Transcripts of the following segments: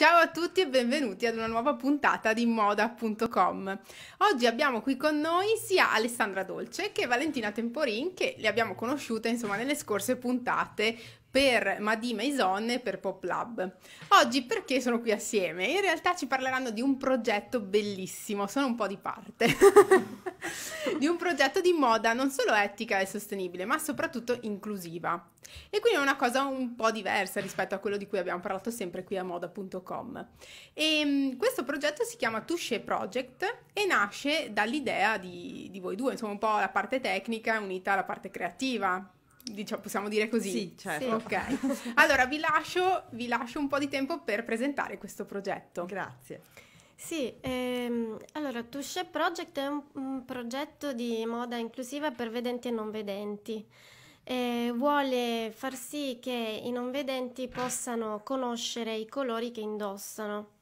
Ciao a tutti e benvenuti ad una nuova puntata di moda.com. Oggi abbiamo qui con noi sia Alessandra Dolce che Valentina Temporin che le abbiamo conosciute insomma nelle scorse puntate per Madi Isonne e per Pop Lab. Oggi perché sono qui assieme? In realtà ci parleranno di un progetto bellissimo, sono un po' di parte, di un progetto di moda non solo etica e sostenibile, ma soprattutto inclusiva. E quindi è una cosa un po' diversa rispetto a quello di cui abbiamo parlato sempre qui a moda.com. E ehm, questo progetto si chiama Touché Project e nasce dall'idea di, di voi due, insomma un po' la parte tecnica unita alla parte creativa. Diciamo, possiamo dire così? Sì, certo. Sì. Ok. Allora, vi lascio, vi lascio un po' di tempo per presentare questo progetto. Grazie. Sì, ehm, allora Touché Project è un, un, progetto di moda inclusiva per vedenti e non vedenti. Eh, vuole far sì che i non vedenti possano conoscere i colori che indossano.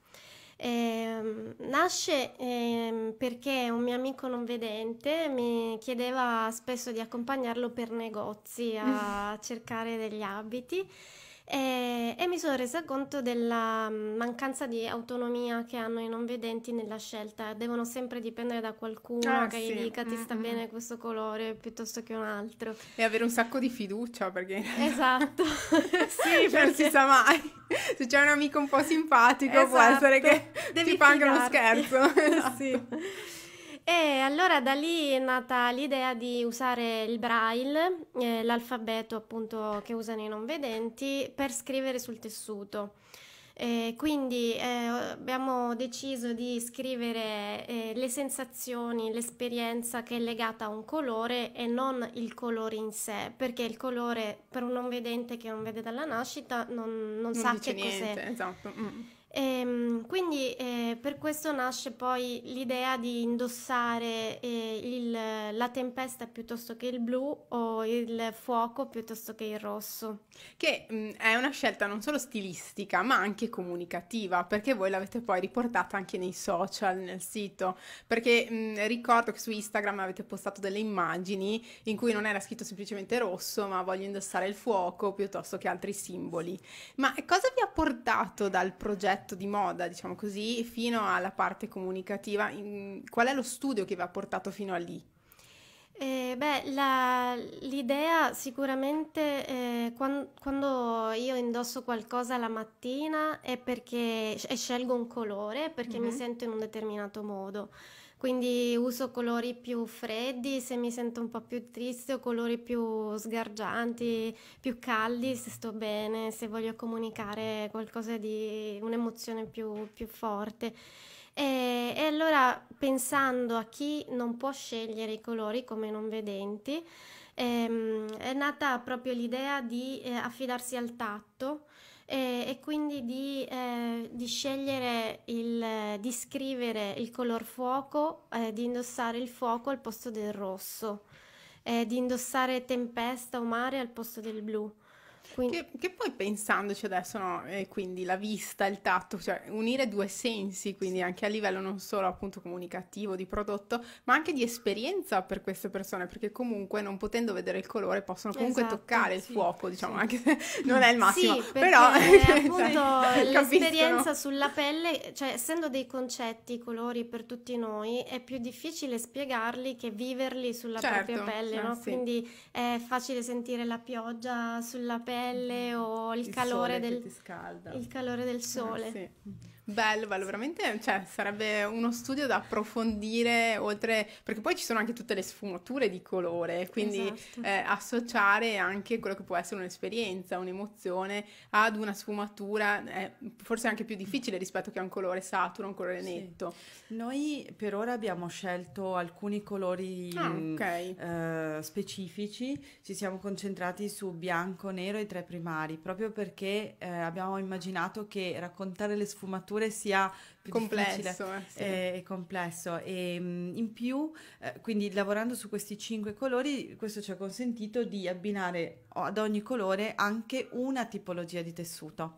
Eh, nasce eh, perché un mio amico non vedente mi chiedeva spesso di accompagnarlo per negozi a cercare degli abiti e, e mi sono resa conto della mm, mancanza di autonomia che hanno i non vedenti nella scelta, devono sempre dipendere da qualcuno ah, che sì. gli dica ti sta mm-hmm. bene questo colore piuttosto che un altro. E avere un sacco di fiducia perché... Esatto. sì, perché... non si cioè sa mai. Se c'è un amico un po' simpatico esatto. può essere che Devi ti paga uno scherzo. Esatto. sì allora da lì è nata l'idea di usare il braille, eh, l'alfabeto appunto che usano i non vedenti, per scrivere sul tessuto. Eh, quindi eh, abbiamo deciso di scrivere eh, le sensazioni, l'esperienza che è legata a un colore e non il colore in sé, perché il colore per un non vedente che non vede dalla nascita non, non, non sa che niente, cos'è. Esatto. Mm. E, ehm, quindi eh, per questo nasce poi l'idea di indossare eh, il, la tempesta piuttosto che il blu o il fuoco piuttosto che il rosso. Che mh, mm, è una scelta non solo stilistica ma anche comunicativa perché voi l'avete poi riportata anche nei social, nel sito, perché mh, mm, ricordo che su Instagram avete postato delle immagini in cui non era scritto semplicemente rosso ma voglio indossare il fuoco piuttosto che altri simboli. Ma cosa vi ha portato dal progetto? concetto di moda, diciamo così, fino alla parte comunicativa, in, qual è lo studio che vi ha portato fino a lì? Eh, beh, la, l'idea sicuramente eh, quando, quando, io indosso qualcosa la mattina è perché e scelgo un colore perché mm-hmm. mi mhm. sento in un determinato modo quindi uso colori più freddi se mi sento un po' più triste o colori più sgargianti, più caldi se sto bene, se voglio comunicare qualcosa di un'emozione più, più forte. E, e, allora pensando a chi non può scegliere i colori come non vedenti, ehm, è nata proprio l'idea di eh, affidarsi al tatto eh, e quindi di eh, di scegliere il, di scrivere il color fuoco, eh, di indossare il fuoco al posto del rosso, eh, di indossare tempesta o mare al posto del blu. Quindi... Che, che, poi pensandoci adesso, no? eh, quindi la vista, il tatto, cioè unire due sensi, quindi anche a livello non solo appunto comunicativo, di prodotto, ma anche di esperienza per queste persone, perché comunque non potendo vedere il colore possono comunque esatto, toccare sì, il fuoco, diciamo, sì. anche se non è il massimo. Sì, però cioè, appunto l'esperienza sulla pelle, cioè essendo dei concetti, i colori per tutti noi, è più difficile spiegarli che viverli sulla certo, propria pelle, eh, no? Quindi è facile sentire la pioggia sulla pelle pelle o il, il calore, del, il calore del ah, sole. Eh, sì. Bello, bello, veramente, cioè, sarebbe uno studio da approfondire oltre, perché poi ci sono anche tutte le sfumature di colore, quindi esatto. eh, associare anche quello che può essere un'esperienza, un'emozione ad una sfumatura, è eh, forse anche più difficile rispetto che a un colore saturo, un colore sì. netto. Noi per ora abbiamo scelto alcuni colori ah, okay. eh, specifici, ci siamo concentrati su bianco, nero e tre primari, proprio perché eh, abbiamo immaginato che raccontare le sfumature letture sia più complesso, eh, sì. Eh, e, complesso. E ehm, in più, eh, quindi lavorando su questi cinque colori, questo ci ha consentito di abbinare ad ogni colore anche una tipologia di tessuto.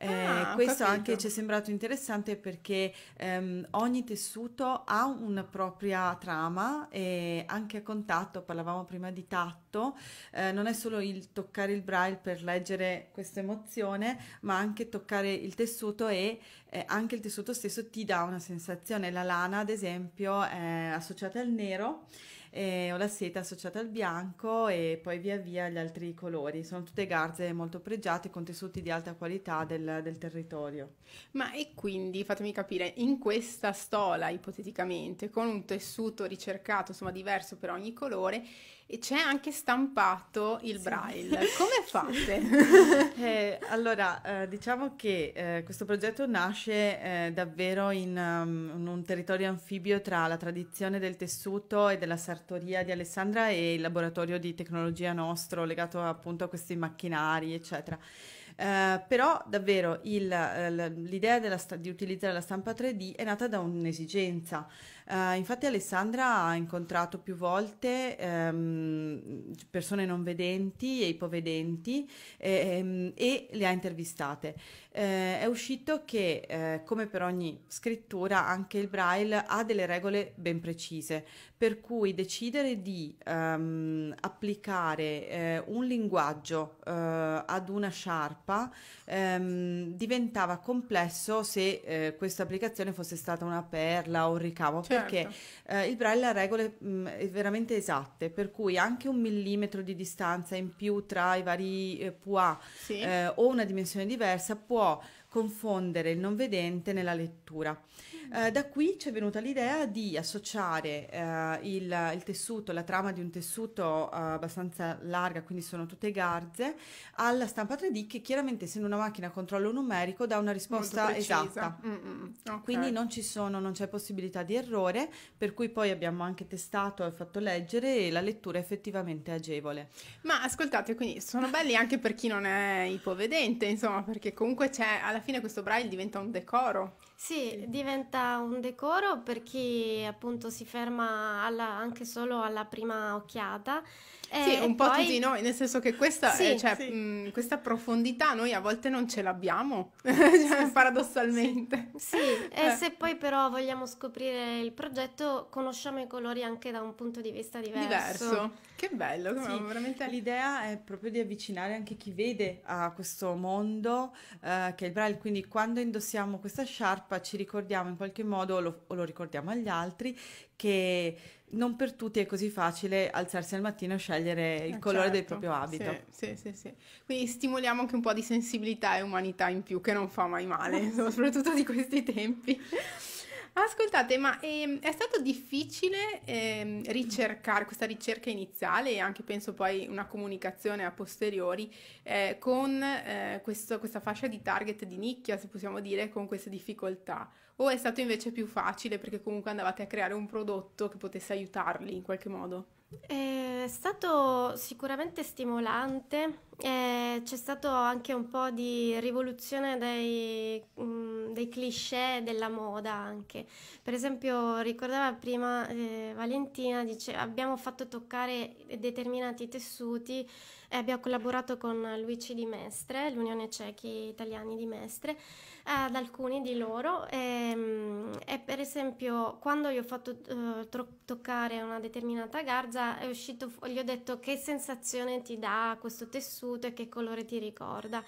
Eh, ah, questo capito. anche ci è sembrato interessante perché ehm, ogni tessuto ha una propria trama e anche a contatto, parlavamo prima di tatto, eh, non è solo il toccare il braille per leggere questa emozione, ma anche toccare il tessuto e eh, anche il tessuto stesso ti dà una sensazione. La lana, ad esempio, è associata al nero eh, ho la seta associata al bianco e poi via via gli altri colori. Sono tutte garze molto pregiate con tessuti di alta qualità del, del territorio. Ma e quindi fatemi capire, in questa stola ipoteticamente, con un tessuto ricercato, insomma diverso per ogni colore, e c'è anche stampato il sì. braille. Come fate? eh, allora, eh, diciamo che eh, questo progetto nasce eh, davvero in, um, in, un territorio anfibio tra la tradizione del tessuto e della sartoria di Alessandra e il laboratorio di tecnologia nostro legato appunto a questi macchinari, eccetera. Eh, però davvero il, eh, l'idea della, di utilizzare la stampa 3D è nata da un'esigenza. Eh, infatti Alessandra ha incontrato più volte um, persone non vedenti e ipovedenti um, e le ha intervistate. Uh, è uscito che, uh, come per ogni scrittura, anche il braille ha delle regole ben precise, per cui decidere di um, applicare un linguaggio ad una sciarpa diventava complesso se questa applicazione fosse stata una perla o un ricavo. Certo perché certo. eh, il braille ha regole mh, mm, veramente esatte, per cui anche un millimetro di distanza in più tra i vari eh, PUA sì. eh, o una dimensione diversa può confondere il non vedente nella lettura. Eh, da qui ci è venuta l'idea di associare eh, il, il, tessuto, la trama di un tessuto eh, abbastanza larga, quindi sono tutte garze, alla stampa 3D che chiaramente essendo una macchina a controllo numerico dà una risposta esatta. Mm, mm, mm. Okay. Quindi non ci sono, non c'è possibilità di errore, per cui poi abbiamo anche testato e fatto leggere e la lettura è effettivamente agevole. Ma ascoltate, quindi sono belli anche per chi non è ipovedente, insomma, perché comunque c'è alla alla fine questo braille diventa un decoro. Sì, diventa un decoro per chi appunto si ferma alla, anche solo alla prima occhiata eh, sì, un po' tutti noi, nel senso che questa, eh, sì, cioè, sì. mh, mm, questa, profondità noi a volte non ce l'abbiamo, cioè, paradossalmente. Sì, e eh, eh. se poi però vogliamo scoprire il progetto, conosciamo i colori anche da un punto di vista diverso. Diverso, che bello, veramente... L'idea è proprio di avvicinare anche chi vede a questo mondo eh, che è il braille, quindi quando indossiamo questa sciarpa ci ricordiamo in qualche modo, o lo, lo ricordiamo agli altri, che non per tutti è così facile alzarsi al mattino e scegliere il eh colore certo, del proprio abito. Sì, sì, sì, sì, Quindi stimoliamo anche un po' di sensibilità e umanità in più, che non fa mai male, soprattutto di questi tempi. Ascoltate, ma ehm, è stato difficile ehm, ricercare questa ricerca iniziale e anche penso poi una comunicazione a posteriori eh, con eh, questo, questa fascia di target di nicchia, se possiamo dire, con queste difficoltà. O è stato invece più facile perché comunque andavate a creare un prodotto che potesse aiutarli in qualche modo? Eh, è stato sicuramente stimolante, eh, c'è stato anche un po' di rivoluzione dei, mh, mm, dei cliché della moda anche. Per esempio, ricordava prima eh, Valentina, dice abbiamo fatto toccare determinati tessuti e abbiamo collaborato con Luigi di Mestre, l'Unione Cechi Italiani di Mestre, ad alcuni di loro. E, ehm, e per esempio, quando gli ho fatto eh, toccare una determinata garza, è uscito, gli ho detto che sensazione ti dà questo tessuto e che colore ti ricorda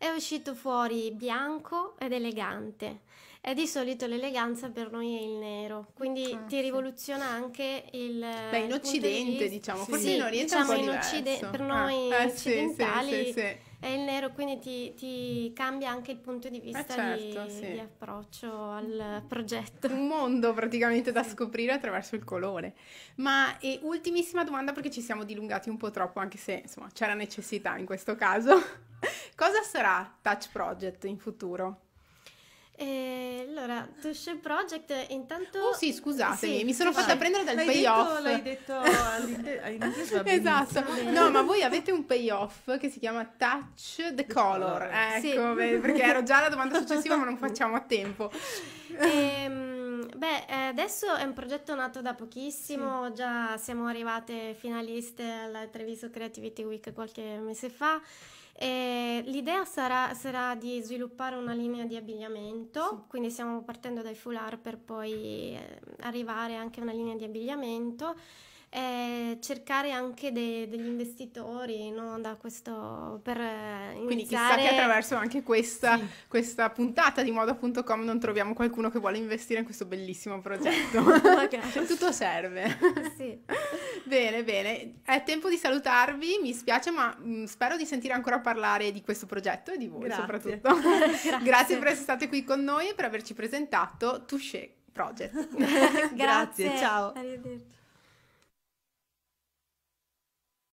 è uscito fuori bianco ed elegante. E di solito l'eleganza per noi è il nero, quindi ah, ti sì. rivoluziona anche il... Beh, in Occidente di diciamo, sì, forse sì, diciamo in Oriente diciamo in Occide- per ah. noi ah, occidentali sì, è il nero, quindi ti, ti, cambia anche il punto di eh, vista eh certo, di, di approccio al progetto. Un mondo praticamente da scoprire attraverso il colore. Ma e ultimissima domanda perché ci siamo dilungati un po' troppo, anche se insomma c'era necessità in questo caso. Cosa sarà Touch Project in futuro? Eh, allora, Touch Project intanto... Oh sì, scusatemi, sì, mi sono fatta vai. prendere dal l'hai payoff. Detto, l'hai detto all'inizio. esatto, no, ma voi avete un payoff che si chiama Touch the, the Color. color. Ecco, sì. beh, perché ero già alla domanda successiva ma non facciamo a tempo. Ehm, beh, adesso è un progetto nato da pochissimo, sì. già siamo arrivate finaliste alla Treviso Creativity Week qualche mese fa e l'idea sarà, sarà, di sviluppare una linea di abbigliamento, sì. quindi stiamo partendo dai foulard per poi eh, arrivare anche a una linea di abbigliamento eh, cercare anche de- degli investitori no? da questo per iniziare... Eh, quindi chissà che attraverso anche questa, sì. questa puntata di moda.com non troviamo qualcuno che vuole investire in questo bellissimo progetto cioè, tutto serve sì. bene bene è tempo di salutarvi mi spiace ma mh, mm, spero di sentire ancora parlare di questo progetto e di voi grazie. soprattutto grazie. grazie per essere state qui con noi e per averci presentato Touché Project grazie, grazie ciao arrivederci